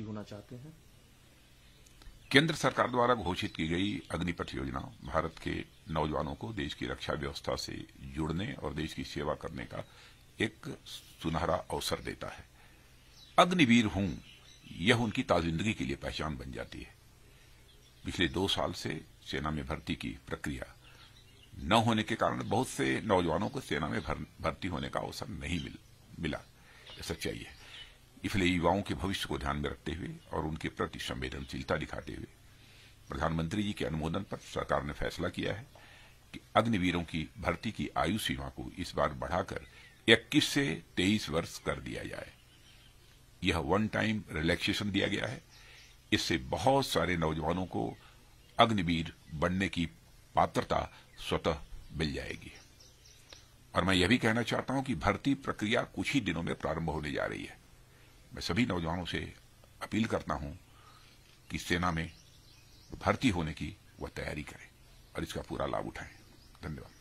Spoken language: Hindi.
भर्ती होना चाहते हैं केंद्र सरकार द्वारा घोषित की गई अग्निपथ योजना भारत के नौजवानों को देश की रक्षा व्यवस्था से जुड़ने और देश की सेवा करने का एक सुनहरा अवसर देता है अग्निवीर हूं यह उनकी ताजिंदगी के लिए पहचान बन जाती है पिछले दो साल से सेना में भर्ती की प्रक्रिया न होने के कारण बहुत से नौजवानों को सेना में भर्ती होने का अवसर नहीं मिला यह सच्चाई है इसलिए युवाओं के भविष्य को ध्यान में रखते हुए और उनके प्रति संवेदनशीलता दिखाते हुए प्रधानमंत्री जी के अनुमोदन पर सरकार ने फैसला किया है कि अग्निवीरों की भर्ती की आयु सीमा को इस बार बढ़ाकर 21 से 23 वर्ष कर दिया जाए यह वन टाइम रिलैक्सेशन दिया गया है इससे बहुत सारे नौजवानों को अग्निवीर बनने की पात्रता स्वतः मिल जाएगी और मैं यह भी कहना चाहता हूं कि भर्ती प्रक्रिया कुछ ही दिनों में प्रारंभ होने जा रही है मैं सभी नौजवानों से अपील करता हूं कि सेना में भर्ती होने की वह तैयारी करें और इसका पूरा लाभ उठाएं धन्यवाद